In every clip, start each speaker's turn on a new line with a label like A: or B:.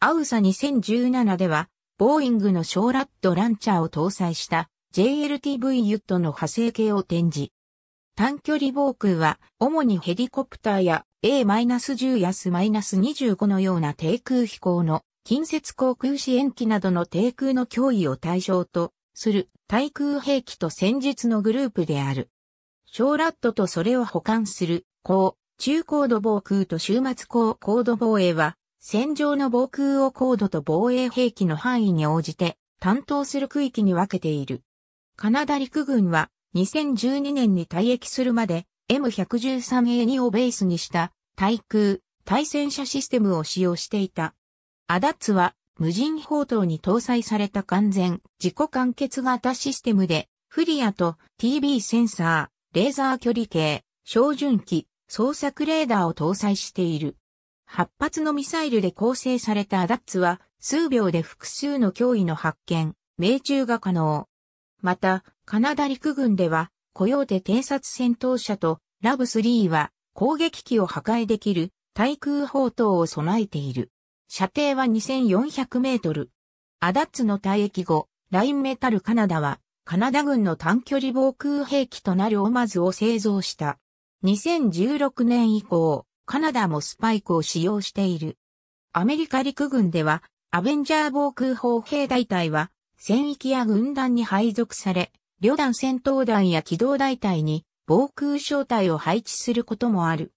A: アウサ2017では、ボーイングのショーラットランチャーを搭載した JLTV ユットの派生系を展示。短距離防空は、主にヘリコプターや A-10 や S-25 のような低空飛行の近接航空支援機などの低空の脅威を対象とする対空兵器と戦術のグループである。ショーラットとそれを補完する、高、中高度防空と終末高高度防衛は、戦場の防空を高度と防衛兵器の範囲に応じて担当する区域に分けている。カナダ陸軍は2012年に退役するまで M113A2 をベースにした対空、対戦車システムを使用していた。アダッツは無人砲塔に搭載された完全自己完結型システムでフリアと TB センサー、レーザー距離計、照準器、捜索レーダーを搭載している。8発のミサイルで構成されたアダッツは、数秒で複数の脅威の発見、命中が可能。また、カナダ陸軍では、コヨーテ偵察戦闘車とラブ3は攻撃機を破壊できる対空砲塔を備えている。射程は2400メートル。アダッツの退役後、ラインメタルカナダはカナダ軍の短距離防空兵器となるオマズを製造した。2016年以降、カナダもスパイクを使用している。アメリカ陸軍では、アベンジャー防空砲兵大隊は、戦域や軍団に配属され、旅団戦闘団や機動大隊に防空小隊を配置することもある。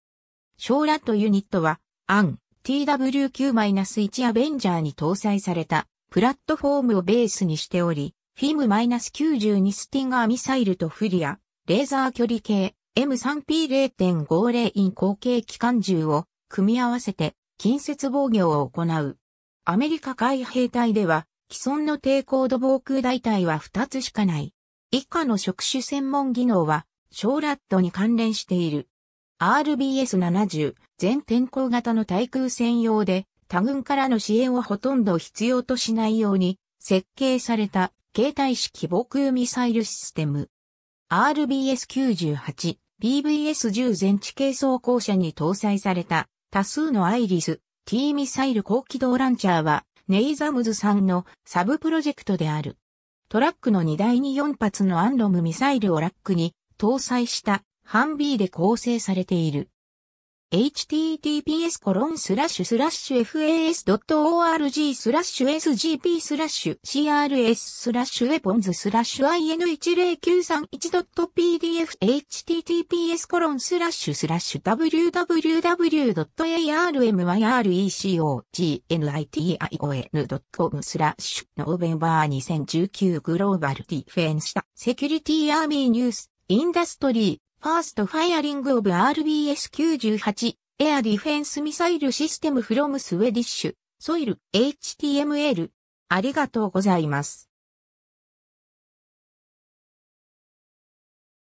A: 小ラットユニットは、アン TW9-1 アベンジャーに搭載されたプラットフォームをベースにしており、フィム -92 スティンガーミサイルとフリア、レーザー距離計、M3P0.50 イン後継機関銃を組み合わせて近接防御を行う。アメリカ海兵隊では既存の低高度防空大隊は2つしかない。以下の職種専門技能は小ラットに関連している。RBS70 全天候型の対空専用で他軍からの支援をほとんど必要としないように設計された携帯式防空ミサイルシステム。RBS98 p v s 1 0全地形装甲車に搭載された多数のアイリス T ミサイル高機動ランチャーはネイザムズさんのサブプロジェクトである。トラックの荷台に4発のアンロムミサイルをラックに搭載したハンビーで構成されている。https コロンスラッシュスラッシュ fas.org スラッシュ sgp スラッシュ crs スラッシュウェポンズスラッシュ in10931.pdf https コロンスラッシュスラッシュ www.armyrecognition.com スラッシュノーベンバー2019グローバルディフェンスタセキュリティアーミーニュースインダストリーファーストファイアリングオブ RBS98 エアディフェンスミサイルシステムフロムスウェディッシュソイル HTML ありがとうございます。